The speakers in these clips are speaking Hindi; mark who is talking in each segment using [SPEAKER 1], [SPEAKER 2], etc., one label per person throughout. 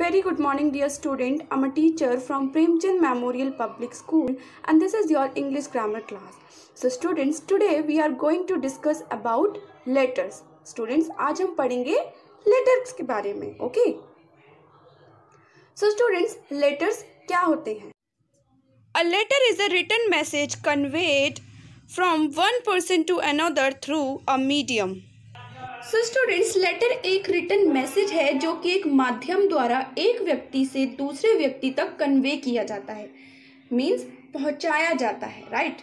[SPEAKER 1] Very good morning dear student. I'm a teacher from Premchand Memorial Public School and this is your English grammar class. So students, today we are going to discuss about letters. Students, आज हम पढ़ेंगे letters के बारे में, okay? So students, letters क्या होते हैं? A letter is a written message conveyed from one person to another through a medium. So students letter एक रिटर्न मैसेज है जो कि एक माध्यम द्वारा एक व्यक्ति से दूसरे व्यक्ति तक कन्वे किया जाता है मीन्स पहुंचाया जाता है right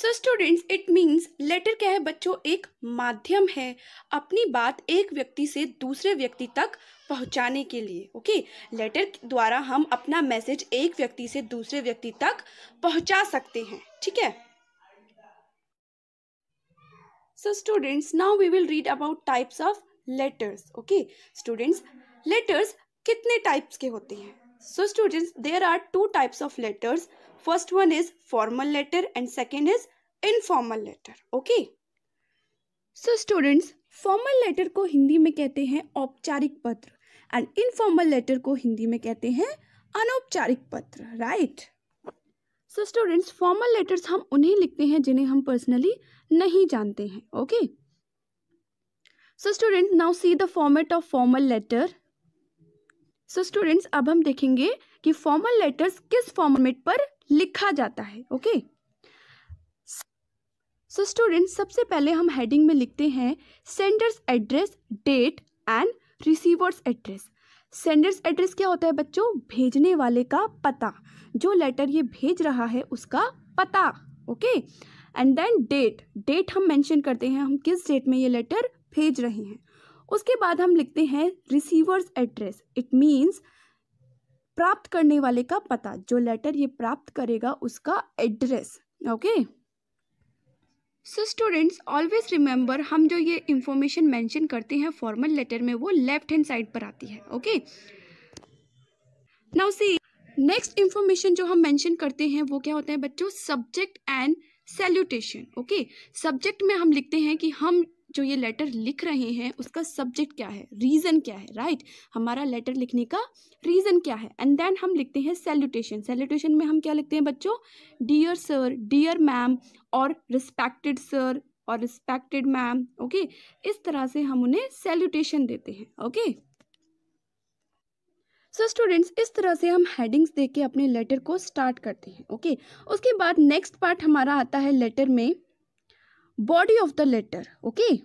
[SPEAKER 1] so students it means letter क्या है बच्चों एक माध्यम है अपनी बात एक व्यक्ति से दूसरे व्यक्ति तक पहुंचाने के लिए ओके okay? लेटर द्वारा हम अपना मैसेज एक व्यक्ति से दूसरे व्यक्ति तक पहुंचा सकते हैं ठीक है so students now we will read about types of letters okay students letters kitne types ke hote hain so students there are two types of letters first one is formal letter and second is informal letter okay so students formal letter ko hindi mein kehte hain aupcharik patra and informal letter ko hindi mein kehte hain anaupcharik patra right? So students formal letters हम उन्हें लिखते हैं जिन्हें हम पर्सनली नहीं जानते हैं okay so student now see the format of formal letter so students अब हम देखेंगे कि फॉर्मल लेटर्स किस फॉर्मेट पर लिखा जाता है ओके सो स्टूडेंट्स सबसे पहले हम हेडिंग में लिखते हैं sender's address date and receiver's address sender's address क्या होता है बच्चों भेजने वाले का पता जो लेटर ये भेज रहा है उसका पता okay and then date date हम मेंशन करते हैं हम किस डेट में ये लेटर भेज रहे हैं उसके बाद हम लिखते हैं रिसीवर्स एड्रेस इट मीन्स प्राप्त करने वाले का पता जो लेटर ये प्राप्त करेगा उसका address okay okay? So students always remember हम जो ये इंफॉर्मेशन मेंशन करते हैं फॉर्मल लेटर में वो लेफ्ट हैंड साइड पर आती है okay now see next information जो हम मेंशन करते हैं वो क्या होता है बच्चों subject and salutation okay subject में हम लिखते हैं कि हम जो ये लेटर लिख रहे हैं उसका सब्जेक्ट क्या है रीज़न क्या है राइट right? हमारा लेटर लिखने का रीज़न क्या है एंड देन हम लिखते हैं सैल्यूटेशन सैल्यूटेशन में हम क्या लिखते हैं बच्चों डियर सर डियर मैम और रिस्पेक्टेड सर और रिस्पेक्टेड मैम ओके इस तरह से हम उन्हें सैल्यूटेशन देते हैं okay okay? So so students इस तरह से हम हेडिंग्स दे के अपने लेटर को स्टार्ट करते हैं ओके okay? उसके बाद नेक्स्ट पार्ट हमारा आता है लेटर में body of the letter okay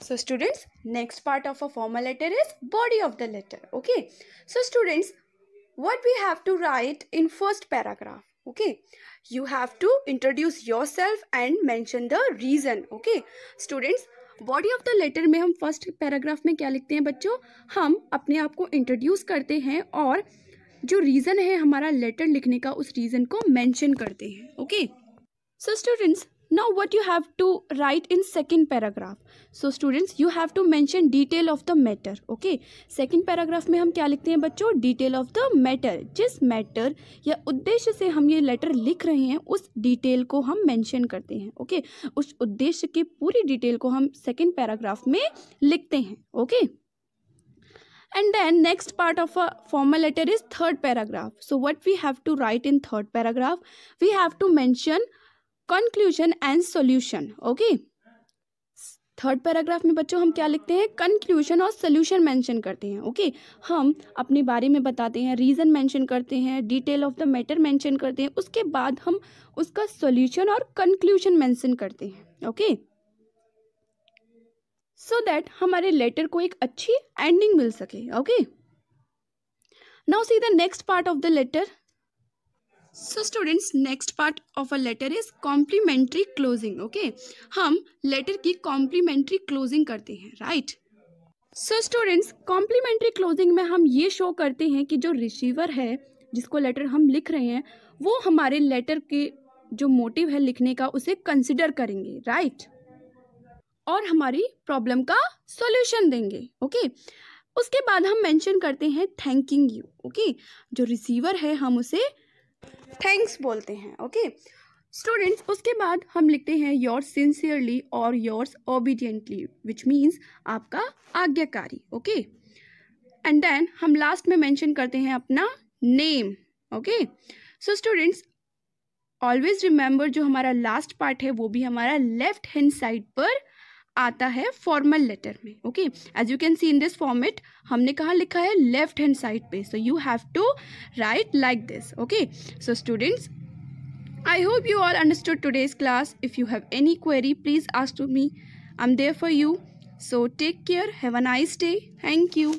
[SPEAKER 1] so students next part of a formal letter is body of the letter okay so students what we have to write in first paragraph okay you have to introduce yourself and mention the reason okay students body of the letter में हम फर्स्ट पैराग्राफ में क्या लिखते हैं बच्चों हम अपने आप को इंट्रोड्यूस करते हैं और जो रीज़न है हमारा लेटर लिखने का उस रीज़न को मेंशन करते हैं okay so students now what you have to write in second paragraph so students you have to mention detail of the matter okay second paragraph में हम क्या लिखते हैं बच्चों detail of the matter जिस matter या उद्देश्य से हम ये letter लिख रहे हैं उस detail को हम mention करते हैं okay उस उद्देश्य की पूरी detail को हम second paragraph में लिखते हैं okay and then next part of a formal letter is third paragraph so what we have to write in third paragraph we have to mention conclusion and solution okay third paragraph में बच्चों हम क्या लिखते हैं कंक्लूजन और सोल्यूशन मेंशन करते हैं ओके okay? हम अपने बारे में बताते हैं रीज़न मेंशन करते हैं detail of the matter mention करते हैं उसके बाद हम उसका सोल्यूशन और कंक्लूजन मेंशन करते हैं ओके सो दैट हमारे लेटर को एक अच्छी एंडिंग मिल सके okay now see the next part of the letter so students next part of a letter is complimentary closing okay हम लेटर की कॉम्प्लीमेंट्री क्लोजिंग करते हैं right so students complimentary closing में हम ये शो करते हैं कि जो रिसीवर है जिसको लेटर हम लिख रहे हैं वो हमारे लेटर के जो मोटिव है लिखने का उसे कंसिडर करेंगे राइट और हमारी प्रॉब्लम का सोल्यूशन देंगे ओके उसके बाद हम मेंशन करते हैं थैंकिंग यू ओके जो रिसीवर है हम उसे थैंक्स बोलते हैं ओके स्टूडेंट्स उसके बाद हम लिखते हैं योर सिंसियरली और योर्स ओबीडियंटली विच मीन्स आपका आज्ञाकारी ओके एंड देन हम लास्ट में मैंशन करते हैं अपना name okay so students always remember जो हमारा लास्ट पार्ट है वो भी हमारा लेफ्ट हैंड साइड पर आता है फॉर्मल लेटर में okay as you can see in this format हमने कहाँ लिखा है लेफ्ट हैंड साइड पे so you have to write like this okay so students I hope you all understood today's class if you have any query please ask to me I am there for you so take care have a nice day thank you